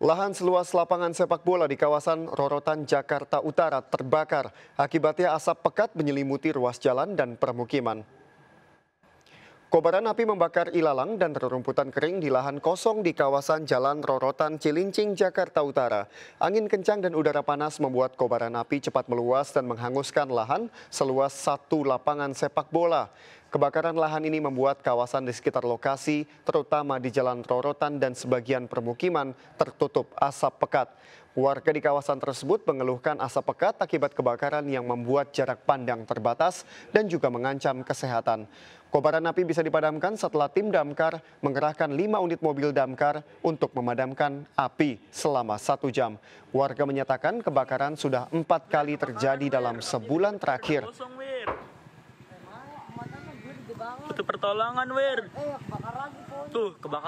Lahan seluas lapangan sepak bola di kawasan Rorotan, Jakarta Utara terbakar. Akibatnya asap pekat menyelimuti ruas jalan dan permukiman. Kobaran api membakar ilalang dan rerumputan kering di lahan kosong di kawasan Jalan Rorotan Cilincing, Jakarta Utara. Angin kencang dan udara panas membuat kobaran api cepat meluas dan menghanguskan lahan seluas satu lapangan sepak bola. Kebakaran lahan ini membuat kawasan di sekitar lokasi, terutama di Jalan Rorotan dan sebagian permukiman, tertutup asap pekat. Warga di kawasan tersebut mengeluhkan asap pekat akibat kebakaran yang membuat jarak pandang terbatas dan juga mengancam kesehatan. Kobaran api bisa dipadamkan setelah tim damkar mengerahkan lima unit mobil damkar untuk memadamkan api selama satu jam. Warga menyatakan kebakaran sudah empat kali terjadi dalam sebulan terakhir. Butuh pertolongan, Wir. Eh, Tuh, kebakaran.